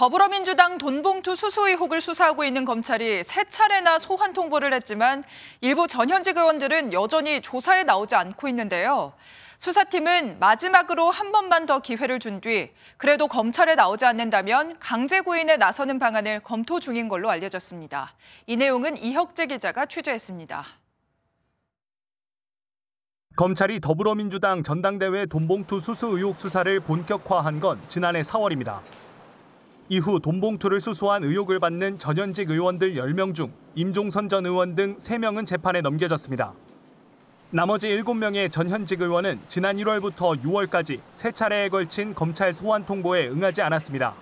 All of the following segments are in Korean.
더불어민주당 돈봉투 수수 의혹을 수사하고 있는 검찰이 세 차례나 소환 통보를 했지만 일부 전현직 의원들은 여전히 조사에 나오지 않고 있는데요. 수사팀은 마지막으로 한 번만 더 기회를 준 뒤 그래도 검찰에 나오지 않는다면 강제 구인에 나서는 방안을 검토 중인 걸로 알려졌습니다. 이 내용은 이혁재 기자가 취재했습니다. 검찰이 더불어민주당 전당대회 돈봉투 수수 의혹 수사를 본격화한 건 지난해 4월입니다. 이후 돈봉투를 수소한 의혹을 받는 전현직 의원들 10명 중 임종선 전 의원 등 3명은 재판에 넘겨졌습니다. 나머지 7명의 전현직 의원은 지난 1월부터 6월까지 3 차례에 걸친 검찰 소환 통보에 응하지 않았습니다.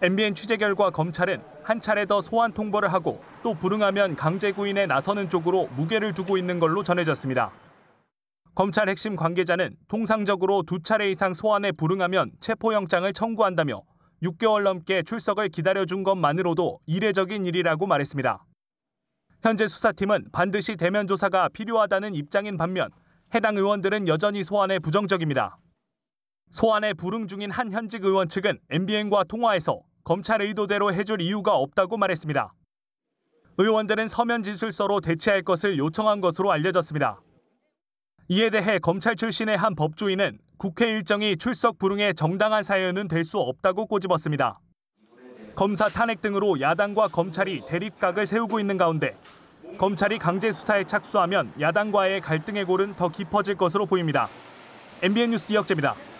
MBN 취재 결과 검찰은 한 차례 더 소환 통보를 하고 또 불응하면 강제 구인에 나서는 쪽으로 무게를 두고 있는 걸로 전해졌습니다. 검찰 핵심 관계자는 통상적으로 두 차례 이상 소환에 불응하면 체포영장을 청구한다며 6개월 넘게 출석을 기다려준 것만으로도 이례적인 일이라고 말했습니다. 현재 수사팀은 반드시 대면 조사가 필요하다는 입장인 반면 해당 의원들은 여전히 소환에 부정적입니다. 소환에 불응 중인 한 현직 의원 측은 MBN과 통화해서 검찰 의도대로 해줄 이유가 없다고 말했습니다. 의원들은 서면 진술서로 대체할 것을 요청한 것으로 알려졌습니다. 이에 대해 검찰 출신의 한 법조인은 국회 일정이 출석 불응의 정당한 사유는될 수 없다고 꼬집었습니다. 검사 탄핵 등으로 야당과 검찰이 대립각을 세우고 있는 가운데 검찰이 강제 수사에 착수하면 야당과의 갈등의 골은 더 깊어질 것으로 보입니다. MBN 뉴스 이혁재입니다.